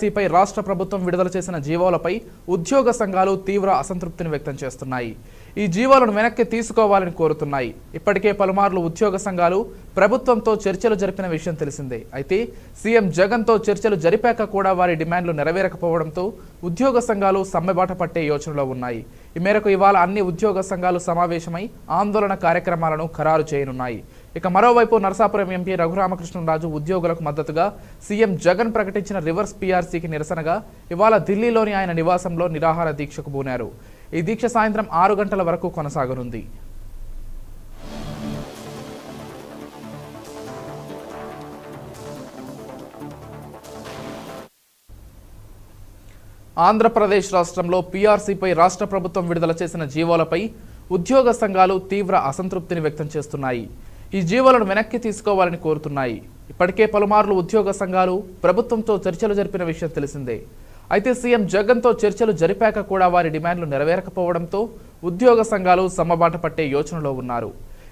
సిపై రాష్ట్ర ప్రభుత్వం విడుదల చేసిన జీవోలపై ఉద్యోగ సంఘాలు తీవ్ర అసంతృప్తిని వ్యక్తం చేస్తున్నాయి ఈ జీవోలను వెనక్కి తీసుకోవాలని కోరుతున్నాయి ఇప్పటికే పలుమార్లు ఉద్యోగ సంఘాలు ప్రభుత్వంతో చర్చలు జరిపిన విషయం తెలిసిందే అయితే సీఎం జగన్తో చర్చలు జరిపాక కూడా వారి డిమాండ్లు నెరవేరకపోవడంతో ఉద్యోగ సంఘాలు సమ్మెబాట పట్టే యోచనలో ఉన్నాయి ఈ మేరకు ఇవాళ అన్ని ఉద్యోగ సంఘాలు సమావేశమై ఆందోళన కార్యక్రమాలను ఖరారు చేయనున్నాయి ఇక మరోవైపు నరసాపురం ఎంపీ రఘురామకృష్ణరాజు ఉద్యోగులకు మద్దతుగా సీఎం జగన్ ప్రకటించిన రివర్స్ పీఆర్సీకి నిరసనగా ఇవాళ ఢిల్లీలోని ఆయన నివాసంలో నిరాహార దీక్షకు బూనారు ఈ దీక్ష సాయంత్రం ఆరు గంటల వరకు కొనసాగనుంది ఆంధ్రప్రదేశ్ రాష్ట్రంలో పీఆర్సీపై రాష్ట్ర ప్రభుత్వం విడుదల చేసిన జీవోలపై ఉద్యోగ సంఘాలు తీవ్ర అసంతృప్తిని వ్యక్తం చేస్తున్నాయి ఈ జీవోలను వెనక్కి తీసుకోవాలని కోరుతున్నాయి ఇప్పటికే పలుమార్లు ఉద్యోగ సంఘాలు ప్రభుత్వంతో చర్చలు జరిపిన విషయం తెలిసిందే అయితే సీఎం జగన్తో చర్చలు జరిపాక కూడా వారి డిమాండ్లు నెరవేరకపోవడంతో ఉద్యోగ సంఘాలు సమ్మబాట పట్టే యోచనలో ఉన్నారు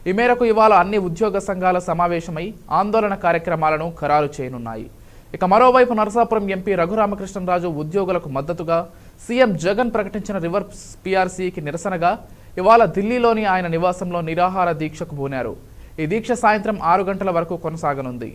ఈ మేరకు ఇవాళ అన్ని ఉద్యోగ సంఘాల సమావేశమై ఆందోళన కార్యక్రమాలను ఖరారు చేయనున్నాయి ఇక మరోవైపు నరసాపురం ఎంపీ రఘురామకృష్ణరాజు ఉద్యోగులకు మద్దతుగా సీఎం జగన్ ప్రకటించిన రివర్స్ పీఆర్సీకి నిరసనగా ఇవాళ ఢిల్లీలోని ఆయన నివాసంలో నిరాహార దీక్షకు పోనారు ఈ దీక్ష సాయంత్రం ఆరు గంటల వరకు కొనసాగనుంది